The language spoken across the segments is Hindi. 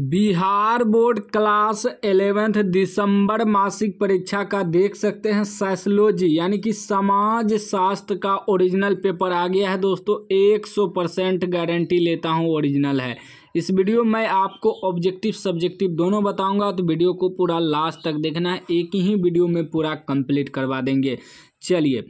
बिहार बोर्ड क्लास एलेवेंथ दिसंबर मासिक परीक्षा का देख सकते हैं साइसलोजी यानी कि समाज शास्त्र का ओरिजिनल पेपर आ गया है दोस्तों एक सौ परसेंट गारंटी लेता हूं ओरिजिनल है इस वीडियो में आपको ऑब्जेक्टिव सब्जेक्टिव दोनों बताऊंगा तो वीडियो को पूरा लास्ट तक देखना है एक ही वीडियो में पूरा कंप्लीट करवा देंगे चलिए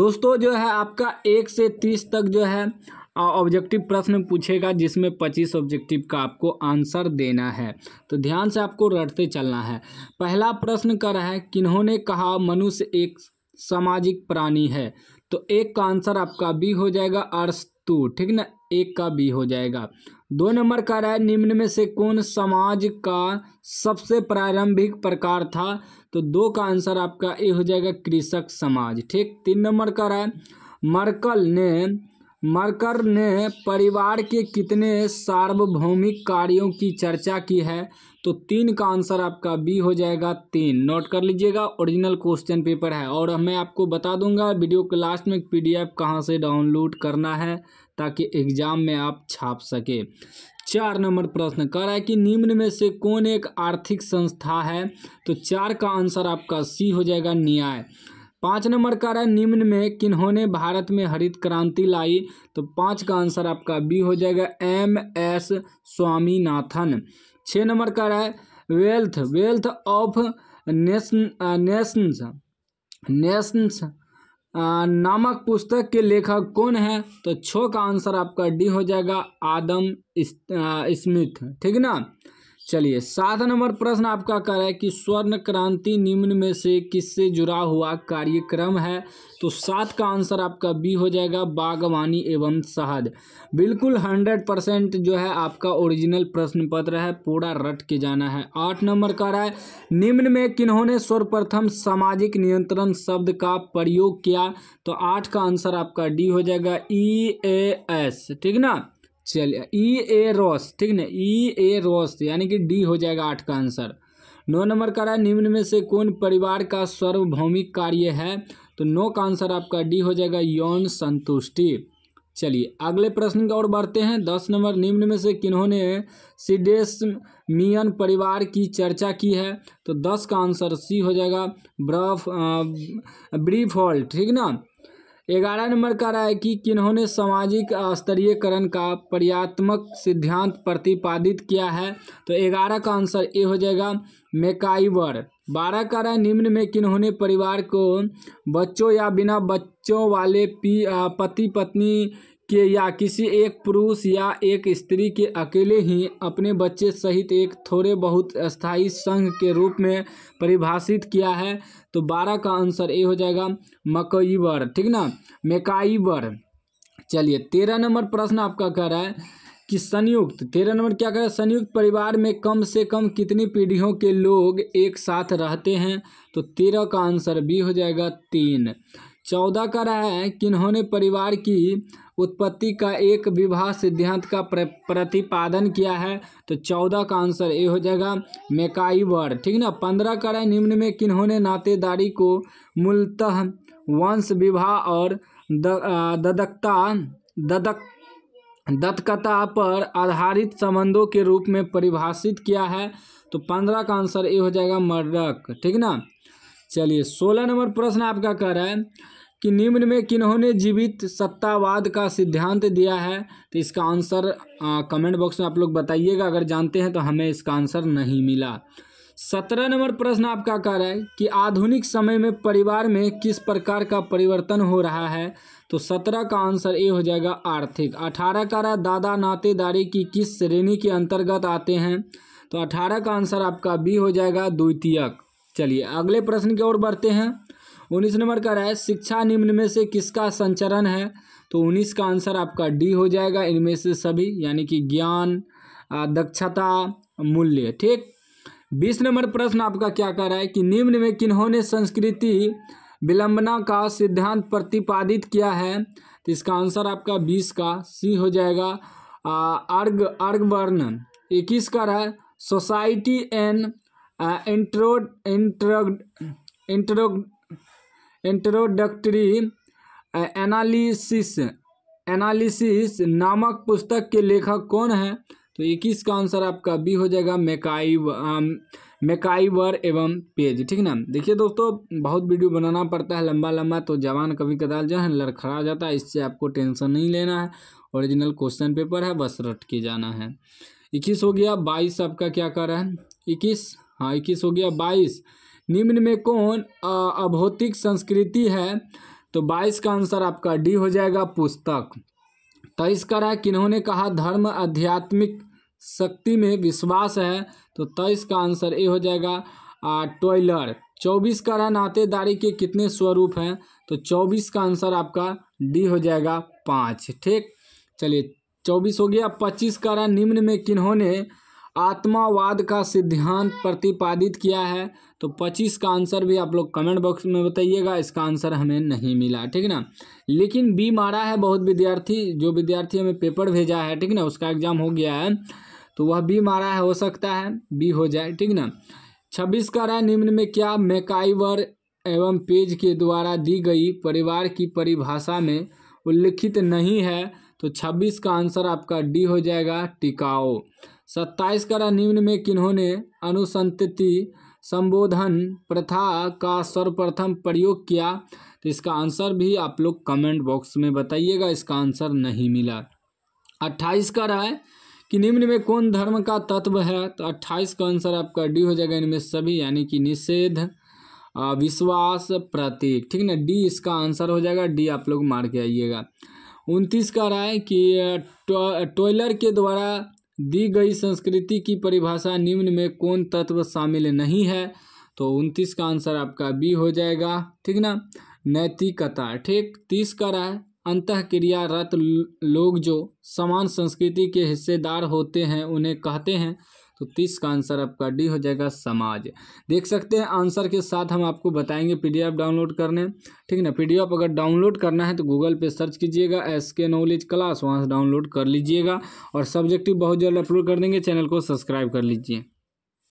दोस्तों जो है आपका एक से तीस तक जो है ऑब्जेक्टिव प्रश्न पूछेगा जिसमें पच्चीस ऑब्जेक्टिव का आपको आंसर देना है तो ध्यान से आपको रटते चलना है पहला प्रश्न कर रहा है किन्होंने कहा मनुष्य एक सामाजिक प्राणी है तो एक का आंसर आपका बी हो जाएगा अर्स्तु ठीक ना एक का बी हो जाएगा दो नंबर का रहा है निम्न में से कौन समाज का सबसे प्रारंभिक प्रकार था तो दो का आंसर आपका ए हो जाएगा कृषक समाज ठीक तीन नंबर का रहा है मर्कल ने मरकर ने परिवार के कितने सार्वभौमिक कार्यों की चर्चा की है तो तीन का आंसर आपका बी हो जाएगा तीन नोट कर लीजिएगा ओरिजिनल क्वेश्चन पेपर है और मैं आपको बता दूंगा वीडियो के लास्ट में पीडीएफ कहाँ से डाउनलोड करना है ताकि एग्जाम में आप छाप सके चार नंबर प्रश्न कह रहा है कि निम्न में से कौन एक आर्थिक संस्था है तो चार का आंसर आपका सी हो जाएगा न्याय पाँच नंबर का रहा है निम्न में किन्होंने भारत में हरित क्रांति लाई तो पाँच का आंसर आपका बी हो जाएगा एम एस स्वामीनाथन छः नंबर का रहा है wealth wealth of nation nations nations नामक पुस्तक के लेखक कौन है तो छो का आंसर आपका डी हो जाएगा आदम स्मिथ ठीक ना चलिए सात नंबर प्रश्न आपका कह रहा है कि स्वर्ण क्रांति निम्न में से किससे जुड़ा हुआ कार्यक्रम है तो सात का आंसर आपका बी हो जाएगा बागवानी एवं शहद बिल्कुल हंड्रेड परसेंट जो है आपका ओरिजिनल प्रश्न पत्र है पूरा रट के जाना है आठ नंबर का रहा है निम्न में किन्होंने सर्वप्रथम सामाजिक नियंत्रण शब्द का प्रयोग किया तो आठ का आंसर आपका डी हो जाएगा ई ए एस ठीक ना चलिए ई ए रोस ठीक ना ई ए रोस यानी कि डी हो जाएगा आठ का आंसर नौ नंबर का रहा है निम्न में से कौन परिवार का सार्वभौमिक कार्य है तो नो का आंसर आपका डी हो जाएगा यौन संतुष्टि चलिए अगले प्रश्न की ओर बढ़ते हैं दस नंबर निम्न में से किन्होंने मियन परिवार की चर्चा की है तो दस का आंसर सी हो जाएगा ब्रफ ब्रीफॉल्ट ठीक ना ग्यारह नंबर का रहा है कि किन्होंने सामाजिक स्तरीयकरण का पर्यात्मक सिद्धांत प्रतिपादित किया है तो ग्यारह का आंसर ए हो जाएगा मेकाइवर बारह का रहा है निम्न में किन्होंने परिवार को बच्चों या बिना बच्चों वाले पी पति पत्नी के या किसी एक पुरुष या एक स्त्री के अकेले ही अपने बच्चे सहित एक थोड़े बहुत स्थायी संघ के रूप में परिभाषित किया है तो बारह का आंसर ए हो जाएगा मकईबर ठीक ना मेकाईबर चलिए तेरह नंबर प्रश्न आपका कह रहा है कि संयुक्त तेरह नंबर क्या कह रहा है संयुक्त परिवार में कम से कम कितनी पीढ़ियों के लोग एक साथ रहते हैं तो तेरह का आंसर बी हो जाएगा तीन चौदह का रहा है कि इन्होंने परिवार की उत्पत्ति का एक विवाह सिद्धांत का प्रतिपादन किया है तो चौदह का आंसर ए हो जाएगा मेकाइवर ठीक ना पंद्रह करें निम्न में किन्होंने नातेदारी को मूलतः वंश विवाह और द, ददकता ददक दत्कता पर आधारित संबंधों के रूप में परिभाषित किया है तो पंद्रह का आंसर ए हो जाएगा मर्रक ठीक ना चलिए सोलह नंबर प्रश्न आपका कह रहा है कि निम्न में किन्होंने जीवित सत्तावाद का सिद्धांत दिया है तो इसका आंसर कमेंट बॉक्स में आप लोग बताइएगा अगर जानते हैं तो हमें इसका आंसर नहीं मिला सत्रह नंबर प्रश्न आपका कह रहा है कि आधुनिक समय में परिवार में किस प्रकार का परिवर्तन हो रहा है तो सत्रह का आंसर ए हो जाएगा आर्थिक अठारह का रहा दादा नातेदारी की किस श्रेणी के अंतर्गत आते हैं तो अठारह का आंसर आपका बी हो जाएगा द्वितीयक चलिए अगले प्रश्न की ओर बढ़ते हैं उन्नीस नंबर का रहा है शिक्षा निम्न में से किसका संचरण है तो उन्नीस का आंसर आपका डी हो जाएगा इनमें से सभी यानी कि ज्ञान दक्षता मूल्य ठीक बीस नंबर प्रश्न आपका क्या कह रहा है कि निम्न में किन्होंने संस्कृति विलंबना का सिद्धांत प्रतिपादित किया है तो इसका आंसर आपका बीस का सी हो जाएगा अर्घ अर्घ इक्कीस का रहा society and intro intro intro introductory analysis analysis नामक पुस्तक के लेखक कौन है तो इक्कीस का आंसर आपका बी हो जाएगा मेकाई मेकाइवर एवं पेज ठीक ना देखिए दोस्तों बहुत वीडियो बनाना पड़ता है लंबा लंबा तो जवान कभी कदाल जो है लड़खड़ा जाता है इससे आपको टेंशन नहीं लेना है ओरिजिनल क्वेश्चन पेपर है बस रट के जाना है इक्कीस हो गया बाईस आपका क्या कर रहा है इक्कीस हाँ इक्कीस हो गया बाईस निम्न में कौन अभौतिक संस्कृति है तो बाईस का आंसर आपका डी हो जाएगा पुस्तक तेईस तो का रहा किन्होंने कहा धर्म आध्यात्मिक शक्ति में विश्वास है तो तेईस का आंसर ए हो जाएगा टॉयलर चौबीस का रहा नातेदारी के कितने स्वरूप हैं तो चौबीस का आंसर आपका डी हो जाएगा पाँच ठीक चलिए चौबीस हो गया पच्चीस का रहा निम्न में किन्होंने आत्मावाद का सिद्धांत प्रतिपादित किया है तो 25 का आंसर भी आप लोग कमेंट बॉक्स में बताइएगा इसका आंसर हमें नहीं मिला ठीक ना लेकिन बी मारा है बहुत विद्यार्थी जो विद्यार्थी हमें पेपर भेजा है ठीक ना उसका एग्जाम हो गया है तो वह बी मारा है हो सकता है बी हो जाए ठीक ना छब्बीस का रहा निम्न में क्या मेकाइवर एवं पेज के द्वारा दी गई परिवार की परिभाषा में उल्लिखित नहीं है तो छब्बीस का आंसर आपका डी हो जाएगा टिकाओ सत्ताईस करा निम्न में किन्होंने अनुसंतति संबोधन प्रथा का सर्वप्रथम प्रयोग किया तो इसका आंसर भी आप लोग कमेंट बॉक्स में बताइएगा इसका आंसर नहीं मिला अट्ठाईस का रहा है कि निम्न में कौन धर्म का तत्व है तो अट्ठाईस का आंसर आपका डी हो जाएगा इनमें सभी यानी कि निषेध विश्वास प्रतीक ठीक ना डी इसका आंसर हो जाएगा डी आप लोग मार के आइएगा उनतीस कह रहा है कि टॉयलर के द्वारा दी गई संस्कृति की परिभाषा निम्न में कौन तत्व शामिल नहीं है तो उनतीस का आंसर आपका बी हो जाएगा ठीक ना नैतिकता ठीक तीस का रहा है अंत क्रियारत लोग जो समान संस्कृति के हिस्सेदार होते हैं उन्हें कहते हैं तो तीस का आंसर आपका डी हो जाएगा समाज देख सकते हैं आंसर के साथ हम आपको बताएंगे पीडीएफ डाउनलोड करने ठीक है ना पीडीएफ अगर डाउनलोड करना है तो गूगल पे सर्च कीजिएगा एस के नॉलेज क्लास वहाँ से डाउनलोड कर लीजिएगा और सब्जेक्टिव बहुत जल्द अपलोड कर देंगे चैनल को सब्सक्राइब कर लीजिए